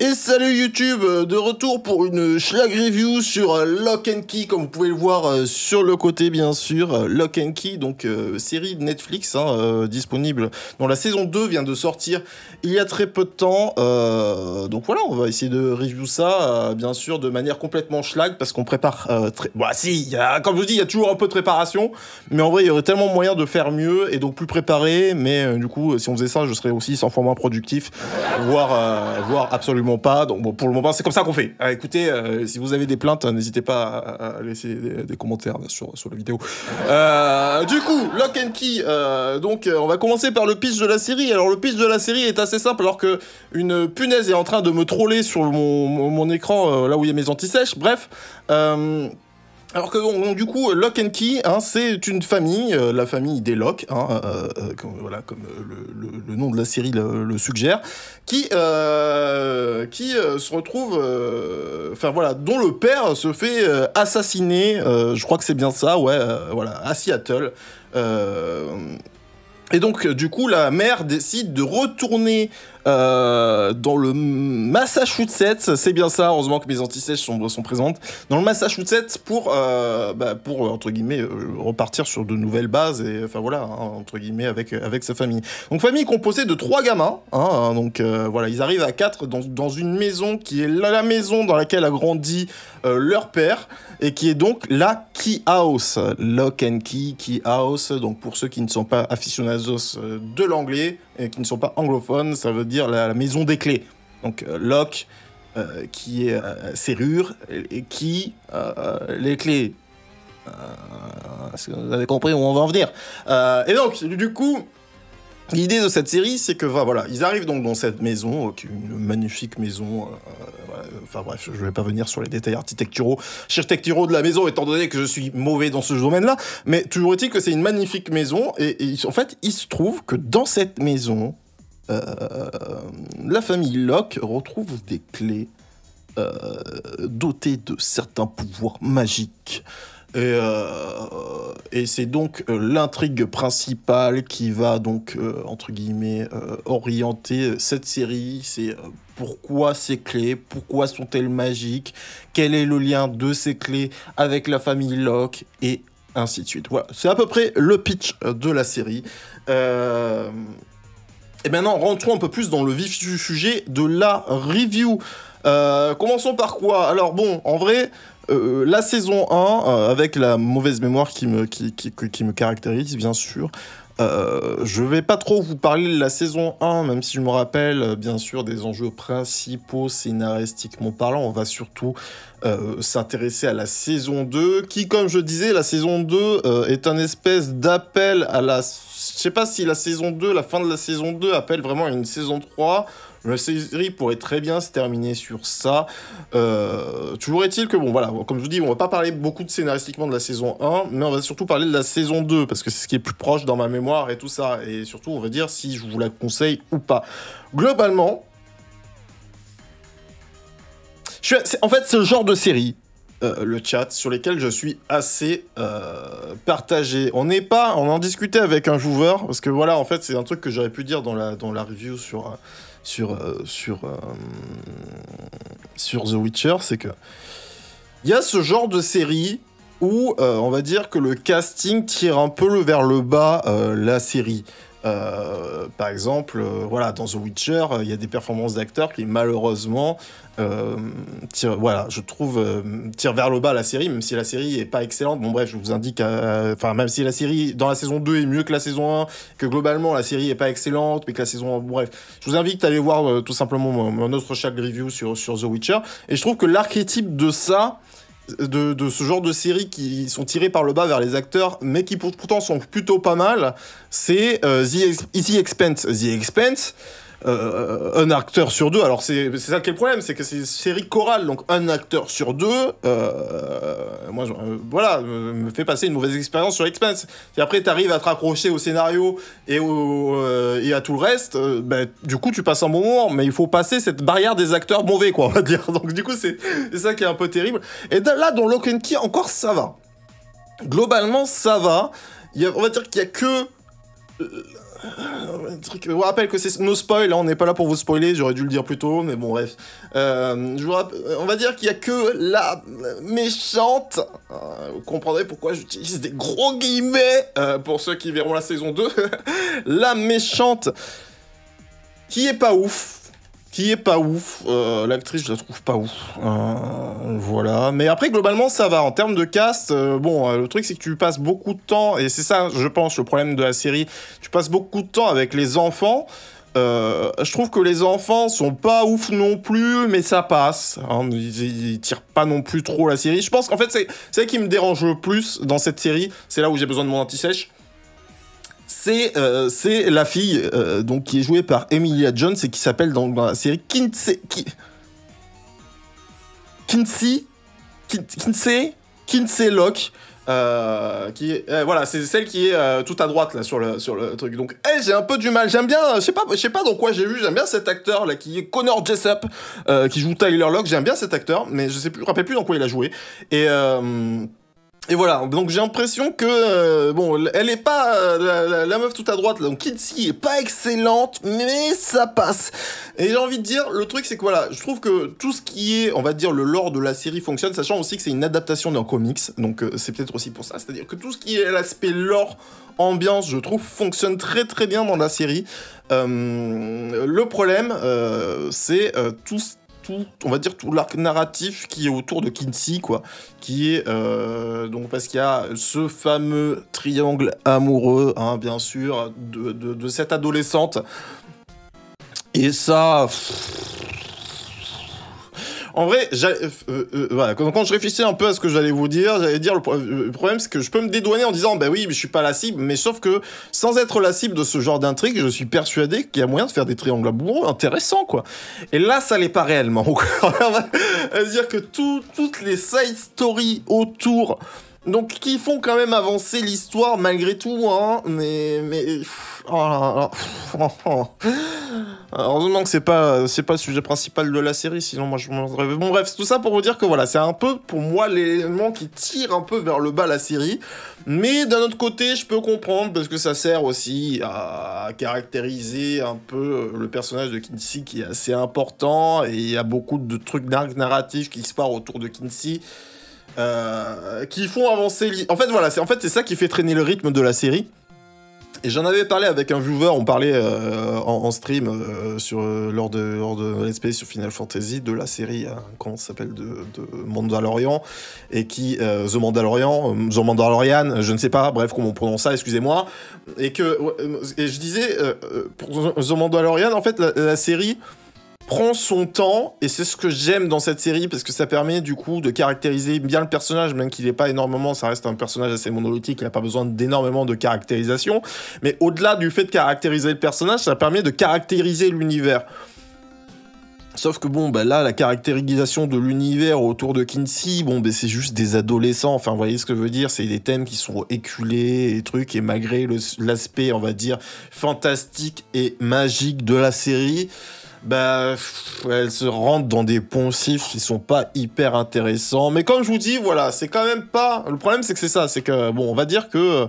Et salut YouTube, euh, de retour pour une schlag review sur euh, Lock and Key, comme vous pouvez le voir euh, sur le côté bien sûr, Lock and Key, donc série de Netflix hein, disponible, dont la saison 2 vient de sortir il y a très peu de temps, donc voilà, on va essayer de review ça, bien sûr, de manière complètement schlag, parce qu'on prépare très... Bah si, y comme je vous dis, il y a toujours un peu de préparation, mais en vrai, il y aurait tellement moyen de faire mieux, et donc plus préparé, mais du coup, si on faisait ça, je serais aussi 100 fois moins productif, voire, voire absolument pas. Donc bon, pour le moment, c'est comme ça qu'on fait. Ah, écoutez, euh, si vous avez des plaintes, n'hésitez pas à, laisser des, commentaires bien sur la vidéo. Euh, du coup, Lock and Key. Euh, donc on va commencer par le pitch de la série. Alors le pitch de la série est assez simple, alors que une punaise est en train de me troller sur mon, mon, mon écran là où il y a mes antisèches. Bref. Alors que du coup, euh, Lock and Key, hein, c'est une famille, euh, la famille des Lock, hein, euh, comme, voilà, comme le, nom de la série le, suggère, qui, qui se retrouve, enfin voilà, dont le père se fait assassiner, je crois que c'est bien ça, ouais, voilà, à Seattle. et donc, du coup, la mère décide de retourner euh, dans le Massachusetts, c'est bien ça, heureusement que mes antisèches sont, sont présentes, dans le Massachusetts pour, euh, bah, pour euh, entre guillemets, repartir sur de nouvelles bases, et enfin voilà, hein, entre guillemets, avec, avec sa famille. Donc famille composée de trois gamins, hein, donc voilà, ils arrivent à quatre dans, dans, une maison qui est la, maison dans laquelle a grandi leur père, et qui est donc la Key House, Lock and Key, Key House, donc pour ceux qui ne sont pas aficionados de l'anglais, qui ne sont pas anglophones, ça veut dire la, maison des clés. Donc euh, lock, euh, qui est euh, serrure, et, qui les clés. vous avez compris où on va en venir. et donc, du coup, L'idée de cette série, c'est que voilà, ils arrivent donc dans cette maison, euh, qui est une magnifique maison. Euh, euh, enfin bref, je vais pas venir sur les détails architecturaux, architecturaux de la maison, étant donné que je suis mauvais dans ce domaine-là. Mais toujours est-il que c'est une magnifique maison, et, en fait, il se trouve que dans cette maison, la famille Locke retrouve des clés dotées de certains pouvoirs magiques. Et, euh, et c'est donc euh, l'intrigue principale qui va donc, euh, entre guillemets, orienter cette série. C'est pourquoi ces clés, pourquoi sont-elles magiques, quel est le lien de ces clés avec la famille Locke, et ainsi de suite. Voilà, c'est à peu près le pitch de la série. Et maintenant, rentrons un peu plus dans le vif du sujet de la review. commençons par quoi Alors bon, en vrai, euh, la saison 1, euh, avec la mauvaise mémoire qui me, caractérise, bien sûr, euh, je vais pas trop vous parler de la saison 1, même si je me rappelle bien sûr des enjeux principaux scénaristiquement parlant. On va surtout s'intéresser à la saison 2, qui comme je disais, la saison 2 est un espèce d'appel à la... Je sais pas si la saison 2, la fin de la saison 2 appelle vraiment à une saison 3. La série pourrait très bien se terminer sur ça. Euh, toujours est-il que, bon, voilà, comme je vous dis, on va pas parler beaucoup de scénaristiquement de la saison 1, mais on va surtout parler de la saison 2, parce que c'est ce qui est plus proche dans ma mémoire et tout ça. Et surtout, on va dire si je vous la conseille ou pas. Globalement, je en fait, ce genre de série euh, le chat sur lesquels je suis assez euh, partagé. On n'est pas, on en discutait avec un joueur parce que voilà, en fait, c'est un truc que j'aurais pu dire dans la dans la review sur sur, euh, sur, euh, sur The Witcher, c'est que il y a ce genre de série où euh, on va dire que le casting tire un peu vers le bas la série. Euh, par exemple, euh, voilà, dans The Witcher, euh, il y a des performances d'acteurs qui malheureusement tirent, voilà, je trouve vers le bas la série, même si la série est pas excellente. Bon bref, je vous indique, enfin même si la série dans la saison 2 est mieux que la saison 1, que globalement la série est pas excellente, mais que la saison 1, bref, je vous invite à aller voir tout simplement mon, autre chaque review sur sur The Witcher. Et je trouve que l'archétype de ça, de, ce genre de séries qui sont tirées par le bas vers les acteurs, mais qui pourtant sont plutôt pas mal, c'est euh, The Expense. The Expense, euh, un acteur sur deux. Alors c'est ça qui est le problème, c'est que c'est une série chorale, donc un acteur sur deux, euh, moi, euh, voilà, me, fait passer une mauvaise expérience sur Expense. Et après, tu arrives à te raccrocher au scénario et, au, et à tout le reste, ben, du coup, tu passes un bon moment, mais il faut passer cette barrière des acteurs mauvais, quoi, on va dire. Donc du coup, c'est ça qui est un peu terrible. Et là, dans Lock and Key, encore, ça va. Globalement, ça va. Il y a, on va dire qu'il y a que un Je vous rappelle que c'est nos spoils, hein, on n'est pas là pour vous spoiler, j'aurais dû le dire plus tôt, mais bon, bref. Euh, euh, on va dire qu'il n'y a que la méchante. Euh, vous comprendrez pourquoi j'utilise des gros guillemets pour ceux qui verront la saison 2. la méchante qui est pas ouf qui est pas ouf. Euh, l'actrice, je la trouve pas ouf. Hein, voilà. Mais après, globalement, ça va. En termes de cast, euh, bon, euh, le truc, c'est que tu passes beaucoup de temps, et c'est ça, je pense, le problème de la série. Tu passes beaucoup de temps avec les enfants. je trouve que les enfants sont pas ouf non plus, mais ça passe. Hein. ils, tirent pas non plus trop la série. Je pense qu'en fait, c'est ce qui me dérange le plus dans cette série. C'est là où j'ai besoin de mon anti-sèche. Euh, c'est la fille euh, donc qui est jouée par Emilia Jones et qui s'appelle dans, la série Kinsey Kinsey Kinsey Kinsey Locke euh, voilà c'est celle qui est tout à droite là sur le truc donc eh, j'ai un peu du mal j'aime bien je sais pas sais pas dans quoi j'ai vu j'aime bien cet acteur là qui est Connor Jessup qui joue Tyler Locke j'aime bien cet acteur mais je sais plus je me rappelle plus dans quoi il a joué et et voilà, donc j'ai l'impression que euh, bon, elle est pas euh, la, meuf tout à droite, donc Kitsi est pas excellente, mais ça passe. Et j'ai envie de dire, le truc c'est que voilà, je trouve que tout ce qui est, on va dire, le lore de la série fonctionne, sachant aussi que c'est une adaptation d'un comics, donc euh, c'est peut-être aussi pour ça. C'est-à-dire que tout ce qui est l'aspect lore, ambiance, je trouve, fonctionne très très bien dans la série. le problème, c'est tout ce on va dire tout l'arc narratif qui est autour de Kinsey, quoi. Qui est euh, donc parce qu'il y a ce fameux triangle amoureux, hein, bien sûr, de, cette adolescente. Et ça, en vrai, euh, euh, euh, voilà, quand, je réfléchissais un peu à ce que j'allais vous dire, j'allais dire le, problème, c'est que je peux me dédouaner en disant, Ben oui, je suis pas la cible, mais sauf que sans être la cible de ce genre d'intrigue, je suis persuadé qu'il y a moyen de faire des triangles amoureux intéressants, quoi. Et là, ça l'est pas réellement. On va dire que toutes les side stories autour donc qui font quand même avancer l'histoire malgré tout, hein, mais... mais... Oh là Heureusement que c'est pas, c'est pas le sujet principal de la série, sinon moi je m'en Bon bref, tout ça pour vous dire que voilà, c'est un peu pour moi l'élément qui tire un peu vers le bas la série, mais d'un autre côté je peux comprendre parce que ça sert aussi à caractériser un peu le personnage de Kinsey qui est assez important et il y a beaucoup de trucs narratifs qui se passent autour de Kinsey. Euh, qui font avancer. En fait, voilà, c'est en fait c'est ça qui fait traîner le rythme de la série. Et j'en avais parlé avec un viewer, on parlait euh, en, stream euh, sur, lors de, lors de sur Final Fantasy de la série, comment ça s'appelle, de, de, Mandalorian, et qui, The Mandalorian, The Mandalorian, je ne sais pas, bref, comment on prononce ça, excusez-moi, et que, et je disais, pour The Mandalorian, en fait, la série, prend son temps et c'est ce que j'aime dans cette série parce que ça permet du coup de caractériser bien le personnage même qu'il n'est pas énormément ça reste un personnage assez monolithique il n'a pas besoin d'énormément de caractérisation mais au-delà du fait de caractériser le personnage ça permet de caractériser l'univers Sauf que bon, bah là, la caractérisation de l'univers autour de Kinsey, bon, bah, c'est juste des adolescents. Enfin, vous voyez ce que je veux dire C'est des thèmes qui sont éculés et trucs. Et malgré l'aspect, on va dire, fantastique et magique de la série, bah, elles se rentrent dans des poncifs qui sont pas hyper intéressants. Mais comme je vous dis, voilà, c'est quand même pas. Le problème, c'est que c'est ça. C'est que, bon, on va dire que. Euh,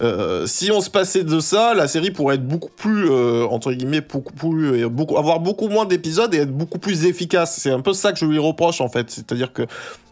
euh, si on se passait de ça, la série pourrait être beaucoup plus, euh, entre guillemets, beaucoup, avoir beaucoup moins d'épisodes et être beaucoup plus efficace. C'est un peu ça que je lui reproche en fait. C'est-à-dire que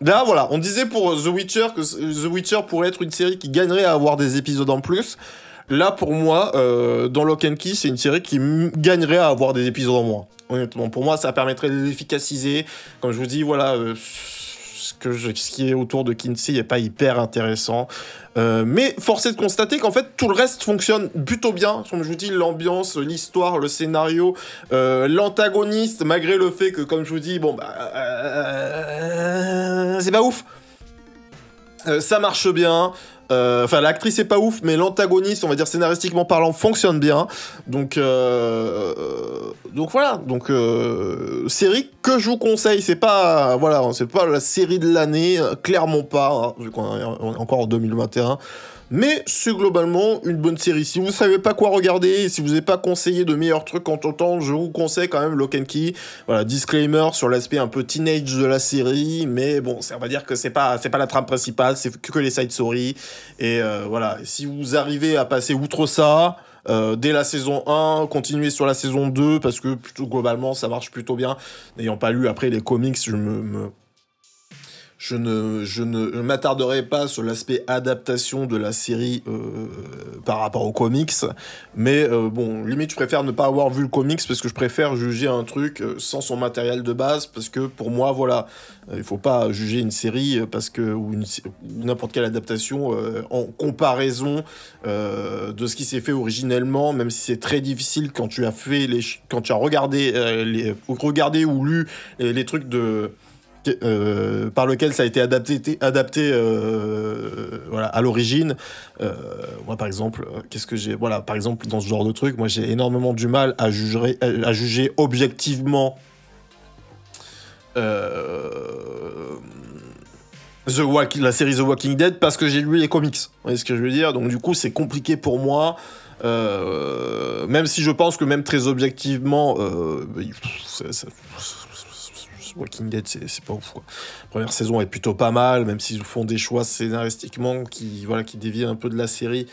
là, voilà, on disait pour The Witcher que The Witcher pourrait être une série qui gagnerait à avoir des épisodes en plus. Là, pour moi, euh, dans Lock and Key, c'est une série qui gagnerait à avoir des épisodes en moins. Honnêtement, pour moi, ça permettrait de l'efficaciser. Comme je vous dis, voilà, euh, ce, que qui est autour de Kinsey n'est pas hyper intéressant. Euh, mais force est de constater qu'en fait tout le reste fonctionne plutôt bien. Comme je vous dis, l'ambiance, l'histoire, le scénario, l'antagoniste, malgré le fait que, comme je vous dis, bon bah, c'est pas ouf. ça marche bien. Euh, enfin, l'actrice est pas ouf, mais l'antagoniste, on va dire scénaristiquement parlant, fonctionne bien. Donc, euh, euh, donc voilà. Donc série que je vous conseille. C'est pas voilà, c'est pas la série de l'année, clairement pas. Hein, vu qu'on est encore en 2021. Mais c'est globalement une bonne série. Si vous savez pas quoi regarder, si vous n'avez pas conseillé de meilleurs trucs en temps, je vous conseille quand même Lock Key. Voilà, disclaimer sur l'aspect un peu teenage de la série, mais bon, ça va dire que c'est pas c'est pas la trame principale, c'est que les side stories. Et euh, voilà, si vous arrivez à passer outre ça, euh, dès la saison 1, continuez sur la saison 2 parce que plutôt globalement ça marche plutôt bien. N'ayant pas lu après les comics, je me je ne, je ne m'attarderai pas sur l'aspect adaptation de la série euh, par rapport aux comics, mais euh, bon, limite, je préfère ne pas avoir vu le comics parce que je préfère juger un truc euh, sans son matériel de base parce que pour moi, voilà, il faut pas juger une série parce que ou n'importe quelle adaptation en comparaison de ce qui s'est fait originellement, même si c'est très difficile quand tu as fait les, quand tu as regardé les, regardé ou lu les trucs de euh, par lequel ça a été adapté, euh, voilà, à l'origine. Euh, moi, par exemple, qu'est-ce que j'ai Voilà, par exemple, dans ce genre de truc, moi, j'ai énormément du mal à juger, à juger objectivement The la série The Walking Dead parce que j'ai lu les comics. Vous voyez ce que je veux dire Donc, du coup, c'est compliqué pour moi. même si je pense que même très objectivement, bah, Walking Dead, c'est pas ouf. Quoi. première saison est plutôt pas mal, même s'ils font des choix scénaristiquement qui, voilà, qui dévient un peu de la série.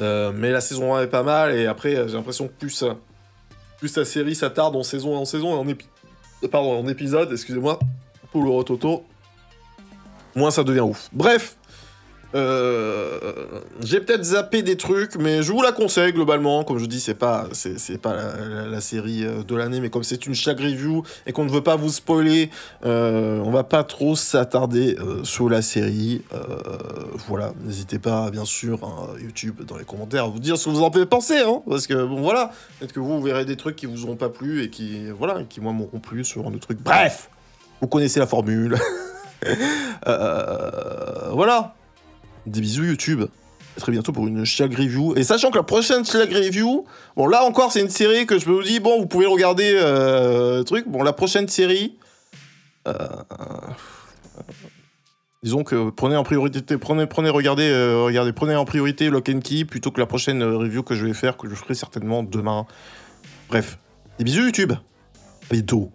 Euh, mais la saison 1 est pas mal, et après, euh, j'ai l'impression que plus, plus la série s'attarde en saison en saison, et en, euh, Pardon, en épisode, excusez-moi, pour le Toto moins ça devient ouf. Bref, euh, j'ai peut-être zappé des trucs, mais je vous la conseille globalement. Comme je dis, c'est pas, c'est, pas la, série euh, de l'année, mais comme c'est une chaque review et qu'on ne veut pas vous spoiler, euh, on va pas trop s'attarder sur la série. voilà, n'hésitez pas, bien sûr, hein, YouTube, dans les commentaires, à vous dire ce que vous en avez pensé, hein, parce que bon, voilà, peut-être que vous, verrez des trucs qui vous auront pas plu et qui, voilà, qui moi m'auront plu sur un autre truc. Bref, vous connaissez la formule. voilà. Des bisous YouTube. À très bientôt pour une Shag Review. Et sachant que la prochaine Shag Review, bon là encore c'est une série que je vous dis, bon vous pouvez regarder euh, truc. Bon la prochaine série, euh, disons que prenez en priorité, prenez, prenez, regardez, euh, regardez, prenez en priorité Lock and Key plutôt que la prochaine review que je vais faire, que je ferai certainement demain. Bref, des bisous YouTube. Bientôt.